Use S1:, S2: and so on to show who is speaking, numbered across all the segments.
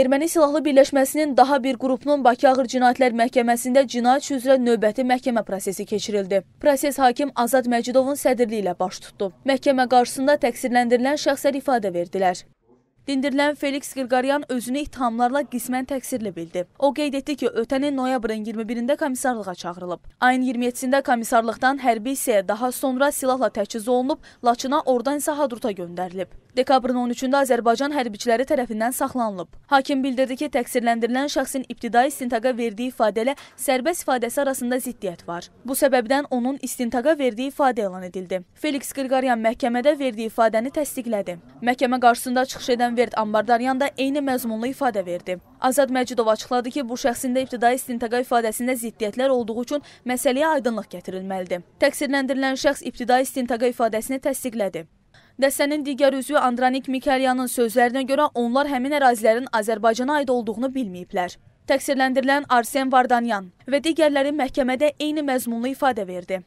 S1: Erməni Silahlı Birləşməsinin daha bir qrupunun Bakı Ağır Cinayətlər Məhkəməsində cinayət üzrə növbəti məhkəmə prosesi keçirildi. Proses hakim Azad Məcidovun sədirliyi ilə baş tutdu. Məhkəmə qarşısında təqsirləndirilən şəxslər ifadə verdilər. Dindirilən Felix Qırqaryan özünü ittihamlarla qismən təqsirli bildi. O qeyd etdi ki, ötən il noyabrın 21-də komissarlığa çağırılıb. Ayın 27-də komissarlıqdan hərbi hissəyə, daha sonra silahla təchiz olunub, Laçına, oradan isə Hadruta göndərilib. Dekabrın 13-də Azərbaycan hərbiçiləri tərəfindən saxlanılıb. Hakim bildirdi ki, təqsirləndirilən şəxsin ibtidai istintaqa verdiyi ifadə ilə sərbəst ifadəsi arasında ziddiyyət var. Bu səbəbdən onun istintaqa verdiyi ifadə elan edildi. Felix Qırqaryan məhkəmədə verdiyi ifadəni təsdiqlədi. Məhkəmə qarşısında çıxış edən Verd Ambardaryan da eyni məzmunlu ifadə verdi. Azad Məcidov açıqladı ki, bu şəxsində ibtidai istintaqa ifadəsində ziddiyyətlər olduğu üçün məsələyə aydınlıq gətirilməlidir. Təqsirləndirilən şəxs ibtidai istintaqa ifadəsini təsdiqlədi. Dəstənin digər üzvü Andranik Mikelyanın sözlərinə görə onlar həmin ərazilərin Azərbaycana aid olduğunu bilməyiblər. Təqsirləndirilən Arsen Vardanyan və digərləri məhkəmədə eyni məzmunlu ifadə verdi.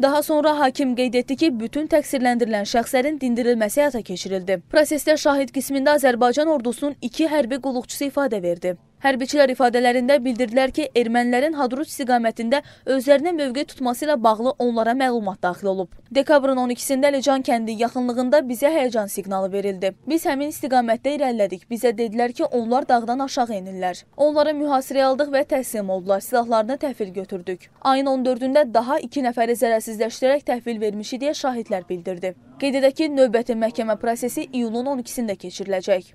S1: Daha sonra hakim qeyd etdi ki, bütün təqsirləndirilən şəxslərin dindirilməsi həyata keçirildi. Prosesdə şahid qismində Azərbaycan ordusunun iki hərbi qulluqçusu ifadə verdi. Hərbçilər ifadələrində bildirdilər ki, ermənilərin Hadrut istiqamətində özlərinə mövqe tutması ilə bağlı onlara məlumat daxil olub. Dekabrın 12-sində Əlican kəndi yaxınlığında bizə həyəcan siqnalı verildi. Biz həmin istiqamətdə irəlilədik. Bizə dedilər ki, onlar dağdan aşağı enirlər. Onlara mühasirə aldıq və təslim oldular. Silahlarını təhvil götürdük. Ayın 14-də daha 2 nəfəri zərərsizləşdirərək təhvil vermişi deyə şahidlər bildirdi. Qeyd edək ki, növbəti məhkəmə prosesi iyulun 12-sində keçiriləcək.